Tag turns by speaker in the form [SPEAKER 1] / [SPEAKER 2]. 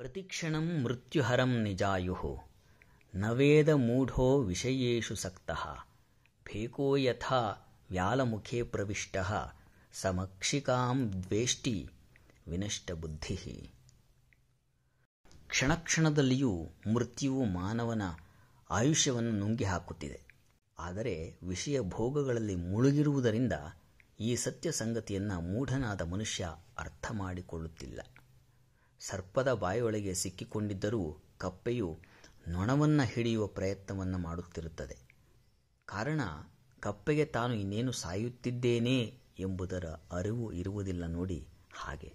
[SPEAKER 1] ಪ್ರತಿಕ್ಷಣಂ ಮೃತ್ಯುಹರಂ ನಿಜಾಯು ನವೇದ ಮೂಢೋ ವಿಷಯೇಷು ಸಕ್ತಃ phaco ಯಥಾ ವ್ಯಾಲಮುಖೇ ಪ್ರವಿಷ್ಟಃ ಸಮಕ್ಷಿಕಾಂ ದ್ವೇಷ್ಟಿ ವಿನಷ್ಟಬುದ್ಧಿ ಕ್ಷಣಕ್ಷಣದಲ್ಲಿಯೂ ಮೃತ್ಯುವು ಮಾನವನ ಆಯುಷ್ಯವನ್ನು ನುಂಗಿ ಹಾಕುತ್ತಿದೆ ಆದರೆ ವಿಷಯ ಭೋಗಗಳಲ್ಲಿ ಮುಳುಗಿರುವುದರಿಂದ ಈ ಸತ್ಯ ಸಂಗತಿಯನ್ನು ಮೂಢನಾದ ಮನುಷ್ಯ ಅರ್ಥ ಮಾಡಿಕೊಳ್ಳುತ್ತಿಲ್ಲ ಸರ್ಪದ ಬಾಯಿಯೊಳಗೆ ಸಿಕ್ಕಿಕೊಂಡಿದ್ದರೂ ಕಪ್ಪೆಯು ನೊಣವನ್ನು ಹಿಡಿಯುವ ಪ್ರಯತ್ನವನ್ನು ಮಾಡುತ್ತಿರುತ್ತದೆ ಕಾರಣ ಕಪ್ಪೆಗೆ ತಾನು ಇನ್ನೇನು ಸಾಯುತ್ತಿದ್ದೇನೆ ಎಂಬುದರ ಅರಿವು ಇರುವುದಿಲ್ಲ ನೋಡಿ ಹಾಗೆ